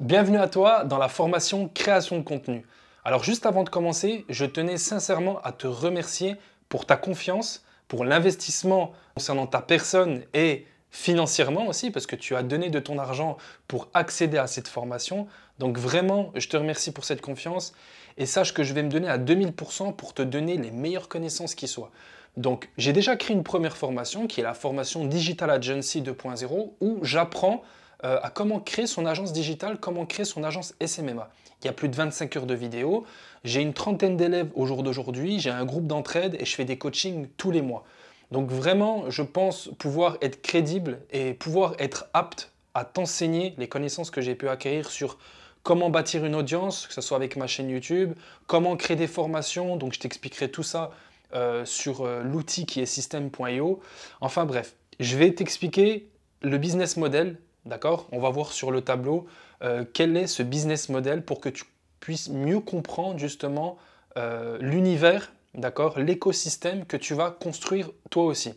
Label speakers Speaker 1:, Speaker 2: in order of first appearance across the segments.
Speaker 1: Bienvenue à toi dans la formation création de contenu. Alors juste avant de commencer, je tenais sincèrement à te remercier pour ta confiance, pour l'investissement concernant ta personne et financièrement aussi, parce que tu as donné de ton argent pour accéder à cette formation. Donc vraiment, je te remercie pour cette confiance et sache que je vais me donner à 2000% pour te donner les meilleures connaissances qui soient. Donc j'ai déjà créé une première formation qui est la formation Digital Agency 2.0 où j'apprends euh, à comment créer son agence digitale, comment créer son agence SMMA. Il y a plus de 25 heures de vidéos, j'ai une trentaine d'élèves au jour d'aujourd'hui, j'ai un groupe d'entraide et je fais des coachings tous les mois. Donc vraiment, je pense pouvoir être crédible et pouvoir être apte à t'enseigner les connaissances que j'ai pu acquérir sur comment bâtir une audience, que ce soit avec ma chaîne YouTube, comment créer des formations, donc je t'expliquerai tout ça euh, sur euh, l'outil qui est system.io. Enfin bref, je vais t'expliquer le business model D'accord On va voir sur le tableau euh, quel est ce business model pour que tu puisses mieux comprendre justement euh, l'univers, d'accord L'écosystème que tu vas construire toi aussi.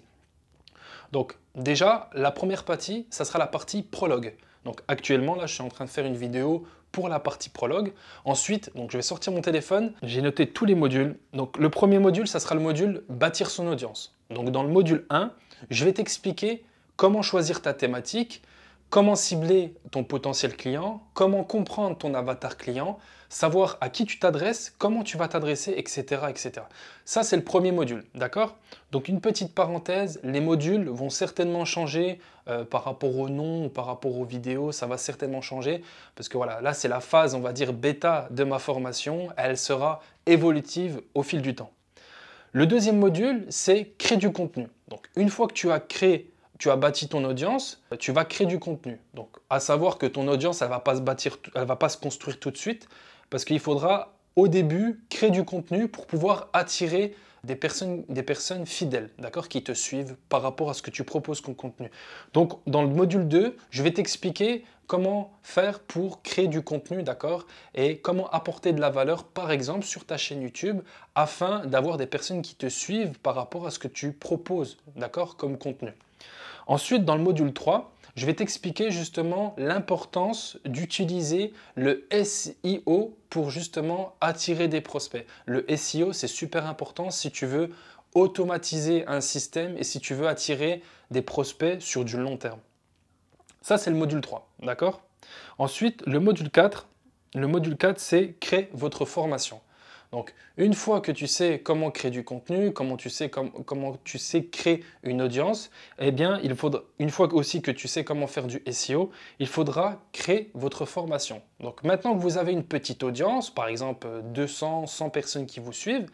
Speaker 1: Donc déjà, la première partie, ça sera la partie prologue. Donc actuellement, là, je suis en train de faire une vidéo pour la partie prologue. Ensuite, donc je vais sortir mon téléphone, j'ai noté tous les modules. Donc le premier module, ça sera le module bâtir son audience. Donc dans le module 1, je vais t'expliquer comment choisir ta thématique, comment cibler ton potentiel client, comment comprendre ton avatar client, savoir à qui tu t'adresses, comment tu vas t'adresser, etc., etc. Ça, c'est le premier module, d'accord Donc, une petite parenthèse, les modules vont certainement changer euh, par rapport au nom par rapport aux vidéos, ça va certainement changer, parce que voilà, là, c'est la phase, on va dire, bêta de ma formation, elle sera évolutive au fil du temps. Le deuxième module, c'est créer du contenu. Donc, une fois que tu as créé tu as bâti ton audience, tu vas créer du contenu. Donc, à savoir que ton audience, elle ne va pas se bâtir, elle va pas se construire tout de suite, parce qu'il faudra au début créer du contenu pour pouvoir attirer des personnes, des personnes fidèles, d'accord, qui te suivent par rapport à ce que tu proposes comme contenu. Donc, dans le module 2, je vais t'expliquer comment faire pour créer du contenu, d'accord, et comment apporter de la valeur, par exemple, sur ta chaîne YouTube, afin d'avoir des personnes qui te suivent par rapport à ce que tu proposes, d'accord, comme contenu. Ensuite, dans le module 3, je vais t'expliquer justement l'importance d'utiliser le SEO pour justement attirer des prospects. Le SEO, c'est super important si tu veux automatiser un système et si tu veux attirer des prospects sur du long terme. Ça, c'est le module 3, d'accord Ensuite, le module 4, le module 4, c'est créer votre formation. Donc, une fois que tu sais comment créer du contenu, comment tu sais, comment tu sais créer une audience, eh bien, il faudra, une fois aussi que tu sais comment faire du SEO, il faudra créer votre formation. Donc, maintenant que vous avez une petite audience, par exemple 200, 100 personnes qui vous suivent,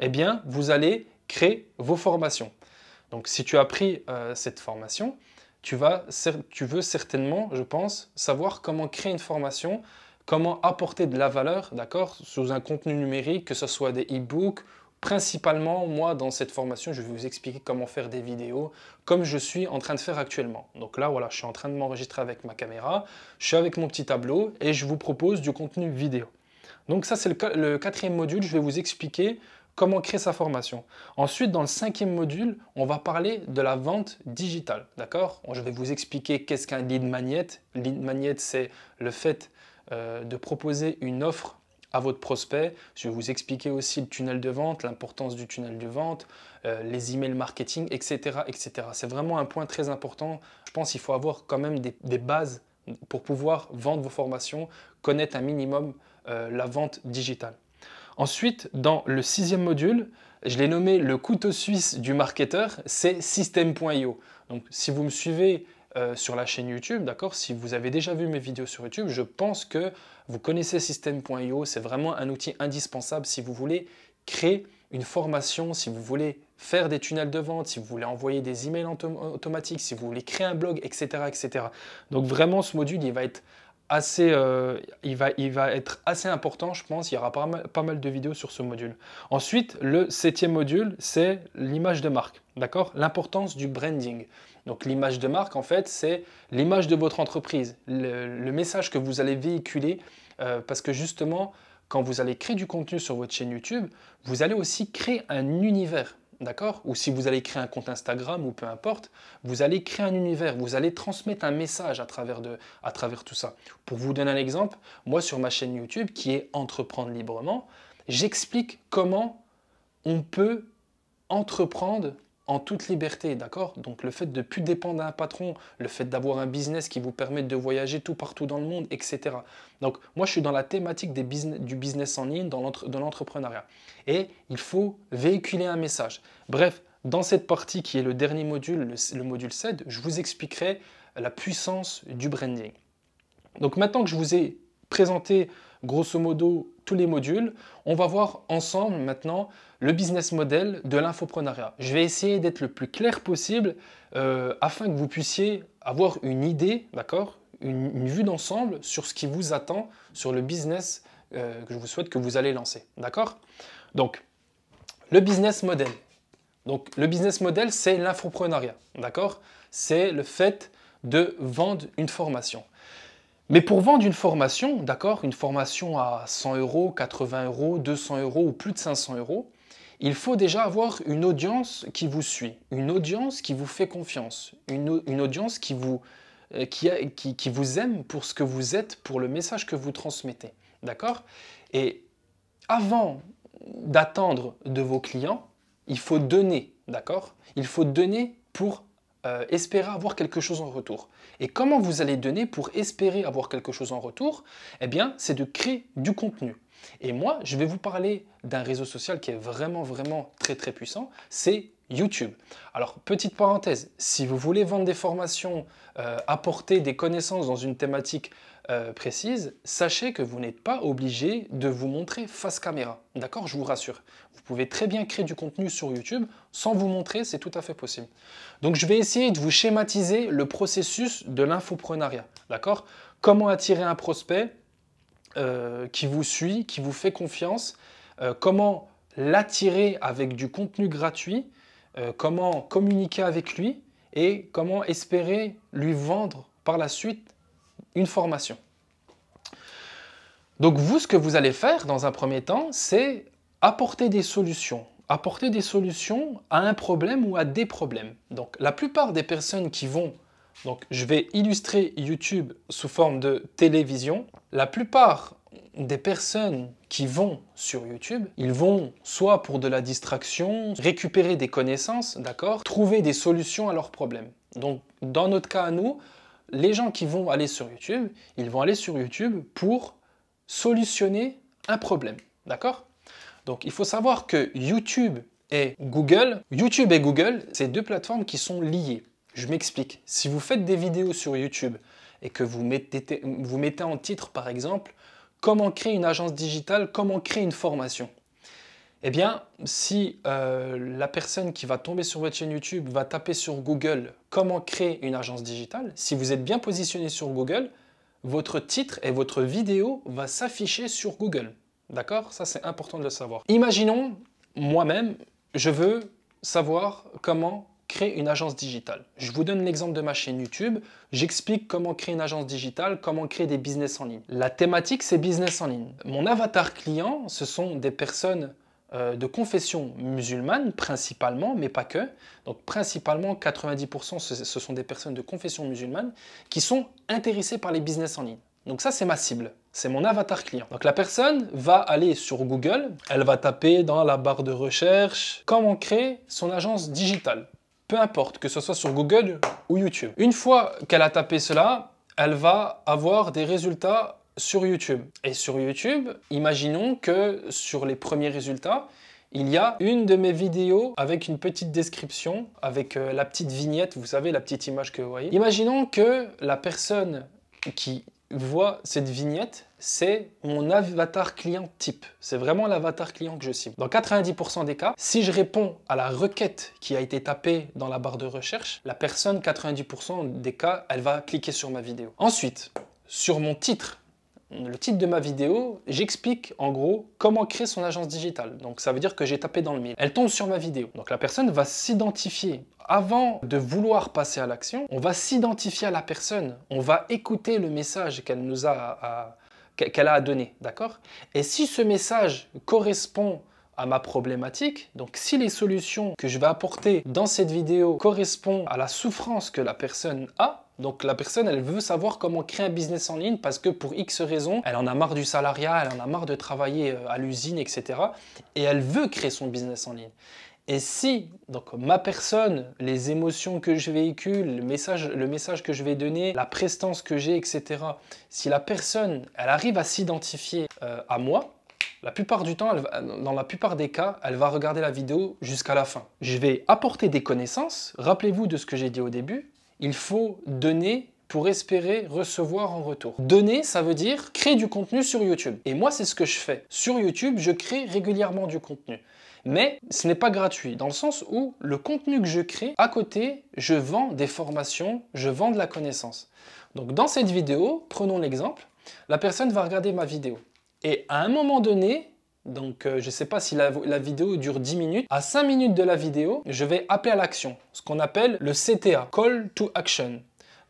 Speaker 1: eh bien, vous allez créer vos formations. Donc, si tu as pris euh, cette formation, tu, tu veux certainement, je pense, savoir comment créer une formation comment apporter de la valeur, d'accord, sous un contenu numérique, que ce soit des e-books principalement, moi, dans cette formation, je vais vous expliquer comment faire des vidéos comme je suis en train de faire actuellement. Donc là, voilà, je suis en train de m'enregistrer avec ma caméra, je suis avec mon petit tableau et je vous propose du contenu vidéo. Donc ça, c'est le, quatrième module, je vais vous expliquer comment créer sa formation. Ensuite, dans le cinquième module, on va parler de la vente digitale, d'accord Je vais vous expliquer qu'est-ce qu'un lead magnet. Lead magnet, c'est le fait euh, de proposer une offre à votre prospect. Je vais vous expliquer aussi le tunnel de vente, l'importance du tunnel de vente, euh, les emails marketing, etc. etc. C'est vraiment un point très important. Je pense qu'il faut avoir quand même des, bases pour pouvoir vendre vos formations, connaître un minimum euh, la vente digitale. Ensuite, dans le sixième module, je l'ai nommé le couteau suisse du marketeur, c'est system.io. Donc si vous me suivez euh, sur la chaîne YouTube, d'accord Si vous avez déjà vu mes vidéos sur YouTube, je pense que vous connaissez System.io, c'est vraiment un outil indispensable si vous voulez créer une formation, si vous voulez faire des tunnels de vente, si vous voulez envoyer des emails automatiques, si vous voulez créer un blog, etc., etc. Donc vraiment, ce module, il va être assez, euh, il, va, il va être assez important, je pense. Il y aura pas mal, de vidéos sur ce module. Ensuite, le septième module, c'est l'image de marque, d'accord L'importance du branding. Donc l'image de marque, en fait, c'est l'image de votre entreprise, le, message que vous allez véhiculer, euh, parce que justement, quand vous allez créer du contenu sur votre chaîne YouTube, vous allez aussi créer un univers d'accord Ou si vous allez créer un compte Instagram ou peu importe, vous allez créer un univers, vous allez transmettre un message à travers, à travers tout ça. Pour vous donner un exemple, moi sur ma chaîne YouTube qui est Entreprendre librement, j'explique comment on peut entreprendre en toute liberté, d'accord Donc le fait de ne plus dépendre d'un patron, le fait d'avoir un business qui vous permet de voyager tout partout dans le monde, etc. Donc moi je suis dans la thématique des business, du business en ligne, dans l'entrepreneuriat. Et il faut véhiculer un message. Bref, dans cette partie qui est le dernier module, le, le module 7, je vous expliquerai la puissance du branding. Donc maintenant que je vous ai présenté grosso modo tous les modules, on va voir ensemble maintenant le business model de l'infoprenariat. Je vais essayer d'être le plus clair possible euh, afin que vous puissiez avoir une idée, d'accord une, vue d'ensemble sur ce qui vous attend, sur le business euh, que je vous souhaite que vous allez lancer. D'accord Donc, le business model. Donc, le business model, c'est l'infoprenariat. D'accord C'est le fait de vendre une formation. Mais pour vendre une formation, d'accord, une formation à 100 euros, 80 euros, 200 euros ou plus de 500 euros, il faut déjà avoir une audience qui vous suit, une audience qui vous fait confiance, une, audience qui vous, euh, qui, vous aime pour ce que vous êtes, pour le message que vous transmettez. D'accord Et avant d'attendre de vos clients, il faut donner. D'accord Il faut donner pour euh, espérer avoir quelque chose en retour. Et comment vous allez donner pour espérer avoir quelque chose en retour Eh bien, c'est de créer du contenu. Et moi, je vais vous parler d'un réseau social qui est vraiment, vraiment très, très puissant, c'est YouTube. Alors, petite parenthèse, si vous voulez vendre des formations, euh, apporter des connaissances dans une thématique euh, précise, sachez que vous n'êtes pas obligé de vous montrer face caméra. D'accord Je vous rassure. Vous pouvez très bien créer du contenu sur YouTube sans vous montrer, c'est tout à fait possible. Donc, je vais essayer de vous schématiser le processus de l'infoprenariat. D'accord Comment attirer un prospect euh, qui vous suit, qui vous fait confiance, euh, comment l'attirer avec du contenu gratuit, euh, comment communiquer avec lui et comment espérer lui vendre par la suite une formation. Donc vous, ce que vous allez faire dans un premier temps, c'est apporter des solutions, apporter des solutions à un problème ou à des problèmes. Donc la plupart des personnes qui vont donc je vais illustrer YouTube sous forme de télévision. La plupart des personnes qui vont sur YouTube, ils vont soit pour de la distraction, récupérer des connaissances, d'accord, trouver des solutions à leurs problèmes. Donc dans notre cas à nous, les gens qui vont aller sur YouTube, ils vont aller sur YouTube pour solutionner un problème, d'accord Donc il faut savoir que YouTube et Google, YouTube et Google, c'est deux plateformes qui sont liées. Je m'explique. Si vous faites des vidéos sur YouTube et que vous mettez, vous mettez en titre, par exemple, comment créer une agence digitale, comment créer une formation, eh bien, si euh, la personne qui va tomber sur votre chaîne YouTube va taper sur Google comment créer une agence digitale, si vous êtes bien positionné sur Google, votre titre et votre vidéo va s'afficher sur Google. D'accord Ça, c'est important de le savoir. Imaginons, moi-même, je veux savoir comment créer une agence digitale. Je vous donne l'exemple de ma chaîne YouTube. J'explique comment créer une agence digitale, comment créer des business en ligne. La thématique, c'est business en ligne. Mon avatar client, ce sont des personnes euh, de confession musulmane principalement, mais pas que. Donc principalement 90% ce, ce, sont des personnes de confession musulmane qui sont intéressées par les business en ligne. Donc ça c'est ma cible, c'est mon avatar client. Donc la personne va aller sur Google, elle va taper dans la barre de recherche comment créer son agence digitale peu importe, que ce soit sur Google ou YouTube. Une fois qu'elle a tapé cela, elle va avoir des résultats sur YouTube. Et sur YouTube, imaginons que sur les premiers résultats, il y a une de mes vidéos avec une petite description, avec euh, la petite vignette, vous savez, la petite image que vous voyez. Imaginons que la personne qui voit cette vignette c'est mon avatar client type. C'est vraiment l'avatar client que je cible. Dans 90% des cas, si je réponds à la requête qui a été tapée dans la barre de recherche, la personne, 90% des cas, elle va cliquer sur ma vidéo. Ensuite, sur mon titre, le titre de ma vidéo, j'explique en gros comment créer son agence digitale. Donc ça veut dire que j'ai tapé dans le mille. Elle tombe sur ma vidéo. Donc la personne va s'identifier. Avant de vouloir passer à l'action, on va s'identifier à la personne. On va écouter le message qu'elle nous a à qu'elle a à donner, d'accord Et si ce message correspond à ma problématique, donc si les solutions que je vais apporter dans cette vidéo correspondent à la souffrance que la personne a, donc la personne, elle veut savoir comment créer un business en ligne parce que pour X raisons, elle en a marre du salariat, elle en a marre de travailler euh, à l'usine, etc. Et elle veut créer son business en ligne. Et si, donc ma personne, les émotions que je véhicule, le message, le message que je vais donner, la prestance que j'ai, etc., si la personne, elle arrive à s'identifier euh, à moi, la plupart du temps, dans la plupart des cas, elle va regarder la vidéo jusqu'à la fin. Je vais apporter des connaissances. Rappelez-vous de ce que j'ai dit au début. Il faut donner pour espérer recevoir en retour. Donner, ça veut dire créer du contenu sur YouTube. Et moi, c'est ce que je fais. Sur YouTube, je crée régulièrement du contenu. Mais ce n'est pas gratuit, dans le sens où le contenu que je crée, à côté, je vends des formations, je vends de la connaissance. Donc dans cette vidéo, prenons l'exemple, la personne va regarder ma vidéo. Et à un moment donné, donc euh, je ne sais pas si la, vidéo dure 10 minutes. À 5 minutes de la vidéo, je vais appeler à l'action, ce qu'on appelle le CTA, Call to Action.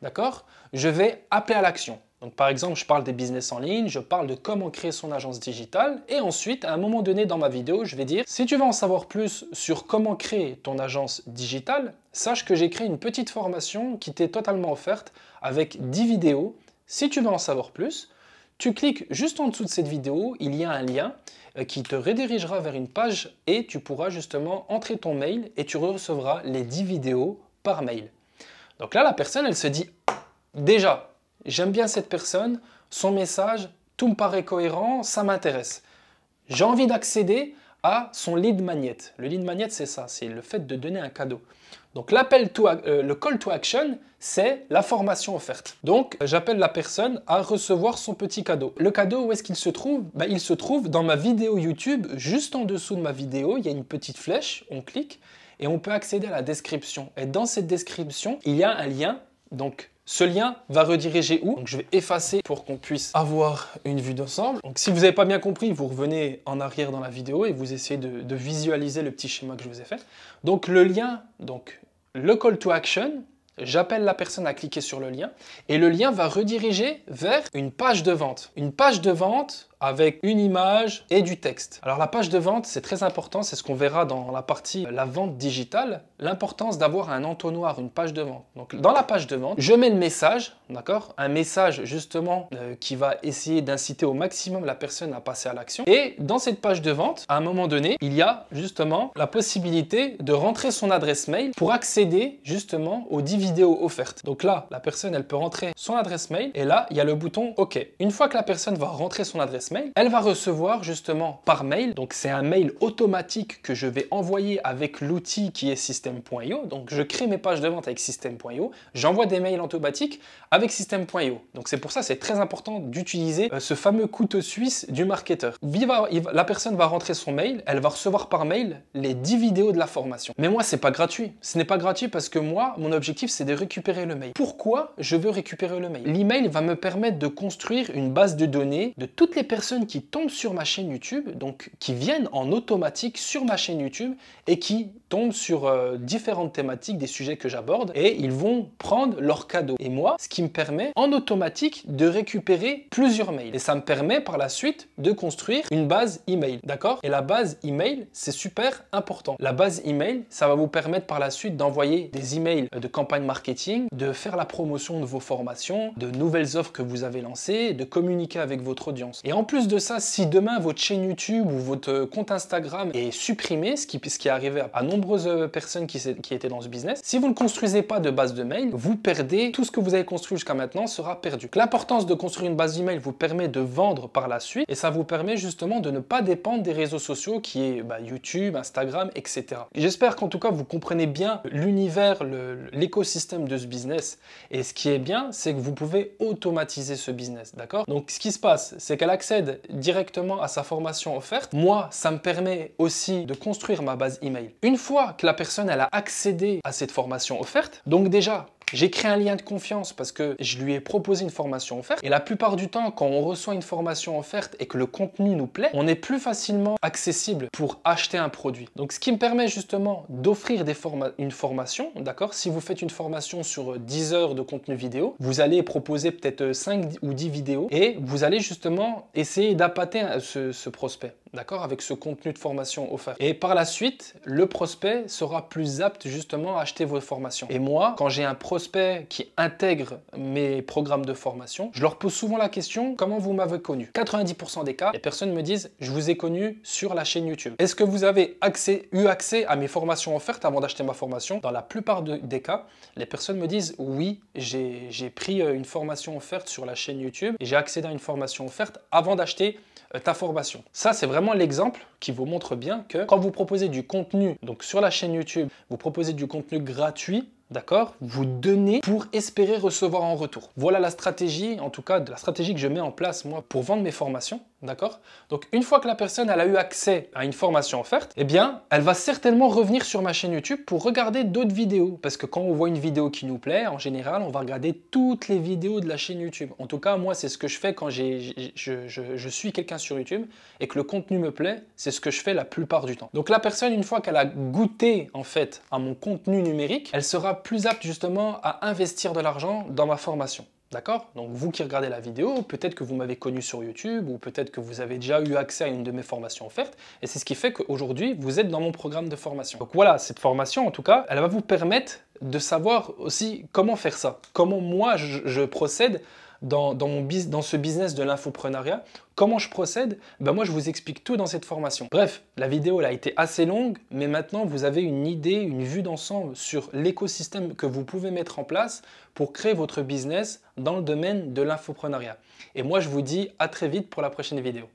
Speaker 1: D'accord Je vais appeler à l'action. Donc par exemple, je parle des business en ligne, je parle de comment créer son agence digitale et ensuite, à un moment donné dans ma vidéo, je vais dire si tu veux en savoir plus sur comment créer ton agence digitale, sache que j'ai créé une petite formation qui t'est totalement offerte avec 10 vidéos. Si tu veux en savoir plus, tu cliques juste en dessous de cette vidéo, il y a un lien euh, qui te redirigera vers une page et tu pourras justement entrer ton mail et tu recevras les 10 vidéos par mail. Donc là, la personne, elle se dit déjà j'aime bien cette personne, son message, tout me paraît cohérent, ça m'intéresse. J'ai envie d'accéder à son lead magnet. Le lead magnet, c'est ça, c'est le fait de donner un cadeau. Donc l'appel euh, le call to action, c'est la formation offerte. Donc j'appelle la personne à recevoir son petit cadeau. Le cadeau, où est-ce qu'il se trouve ben, Il se trouve dans ma vidéo YouTube, juste en dessous de ma vidéo, il y a une petite flèche, on clique et on peut accéder à la description. Et dans cette description, il y a un lien, donc ce lien va rediriger où je vais effacer pour qu'on puisse avoir une vue d'ensemble. Donc si vous n'avez pas bien compris, vous revenez en arrière dans la vidéo et vous essayez de, de visualiser le petit schéma que je vous ai fait. Donc le lien, donc le call to action, j'appelle la personne à cliquer sur le lien et le lien va rediriger vers une page de vente. Une page de vente avec une image et du texte. Alors la page de vente, c'est très important, c'est ce qu'on verra dans la partie euh, la vente digitale, l'importance d'avoir un entonnoir, une page de vente. Donc dans la page de vente, je mets le message, d'accord Un message justement euh, qui va essayer d'inciter au maximum la personne à passer à l'action. Et dans cette page de vente, à un moment donné, il y a justement la possibilité de rentrer son adresse mail pour accéder justement aux 10 vidéos offertes. Donc là, la personne, elle peut rentrer son adresse mail et là, il y a le bouton OK. Une fois que la personne va rentrer son adresse mail, elle va recevoir justement par mail, donc c'est un mail automatique que je vais envoyer avec l'outil qui est system.io. Donc je crée mes pages de vente avec system.io, j'envoie des mails automatiques avec system.io. Donc c'est pour ça c'est très important d'utiliser euh, ce fameux couteau suisse du marketeur. La personne va rentrer son mail, elle va recevoir par mail les 10 vidéos de la formation. Mais moi c'est pas gratuit. Ce n'est pas gratuit parce que moi mon objectif c'est de récupérer le mail. Pourquoi je veux récupérer le mail L'email va me permettre de construire une base de données de toutes les personnes personnes qui tombent sur ma chaîne YouTube, donc qui viennent en automatique sur ma chaîne YouTube et qui tombent sur euh, différentes thématiques des sujets que j'aborde et ils vont prendre leur cadeau. Et moi, ce qui me permet en automatique de récupérer plusieurs mails. Et ça me permet par la suite de construire une base email, d'accord Et la base email, c'est super important. La base email, ça va vous permettre par la suite d'envoyer des emails de campagne marketing, de faire la promotion de vos formations, de nouvelles offres que vous avez lancées, de communiquer avec votre audience. Et en plus de ça, si demain votre chaîne YouTube ou votre euh, compte Instagram est supprimé, ce qui, ce est arrivé à, nombreuses euh, personnes qui, qui, étaient dans ce business, si vous ne construisez pas de base de mail, vous perdez tout ce que vous avez construit jusqu'à maintenant sera perdu. L'importance de construire une base d'email vous permet de vendre par la suite et ça vous permet justement de ne pas dépendre des réseaux sociaux qui est bah, YouTube, Instagram, etc. J'espère qu'en tout cas vous comprenez bien l'univers, l'écosystème de ce business et ce qui est bien, c'est que vous pouvez automatiser ce business, d'accord Donc ce qui se passe, c'est qu'elle accepte directement à sa formation offerte, moi, ça me permet aussi de construire ma base email. Une fois que la personne elle a accédé à cette formation offerte, donc déjà, j'ai créé un lien de confiance parce que je lui ai proposé une formation offerte. Et la plupart du temps, quand on reçoit une formation offerte et que le contenu nous plaît, on est plus facilement accessible pour acheter un produit. Donc, ce qui me permet justement d'offrir une formation, d'accord Si vous faites une formation sur 10 euh, heures de contenu vidéo, vous allez proposer peut-être 5 euh, ou 10 vidéos et vous allez justement essayer d'appâter euh, ce prospect d'accord, avec ce contenu de formation offert. Et par la suite, le prospect sera plus apte justement à acheter vos formations. Et moi, quand j'ai un prospect qui intègre mes programmes de formation, je leur pose souvent la question comment vous m'avez connu 90% des cas, les personnes me disent je vous ai connu sur la chaîne YouTube. Est-ce que vous avez accès, eu accès à mes formations offertes avant d'acheter ma formation Dans la plupart des cas, les personnes me disent oui, j'ai pris euh, une formation offerte sur la chaîne YouTube et j'ai accédé à une formation offerte avant d'acheter euh, ta formation. Ça, c'est vraiment l'exemple qui vous montre bien que quand vous proposez du contenu donc sur la chaîne YouTube, vous proposez du contenu gratuit, D'accord Vous donnez pour espérer recevoir en retour. Voilà la stratégie, en tout cas, de la stratégie que je mets en place, moi, pour vendre mes formations. D'accord Donc, une fois que la personne a eu accès à une formation offerte, eh bien, elle va certainement revenir sur ma chaîne YouTube pour regarder d'autres vidéos. Parce que quand on voit une vidéo qui nous plaît, en général, on va regarder toutes les vidéos de la chaîne YouTube. En tout cas, moi, c'est ce que je fais quand je suis quelqu'un sur YouTube et que le contenu me plaît, c'est ce que je fais la plupart du temps. Donc, la personne, une fois qu'elle a goûté, en fait, à mon contenu numérique, elle sera plus apte justement à investir de l'argent dans ma formation. D'accord Donc vous qui regardez la vidéo, peut-être que vous m'avez connu sur YouTube ou peut-être que vous avez déjà eu accès à une de mes formations offertes et c'est ce qui fait qu'aujourd'hui vous êtes dans mon programme de formation. Donc voilà, cette formation en tout cas, elle va vous permettre de savoir aussi comment faire ça, comment moi je, je procède dans, mon dans ce business de l'infoprenariat. Comment je procède ben Moi, je vous explique tout dans cette formation. Bref, la vidéo a été assez longue, mais maintenant, vous avez une idée, une vue d'ensemble sur l'écosystème que vous pouvez mettre en place pour créer votre business dans le domaine de l'infoprenariat. Et moi, je vous dis à très vite pour la prochaine vidéo.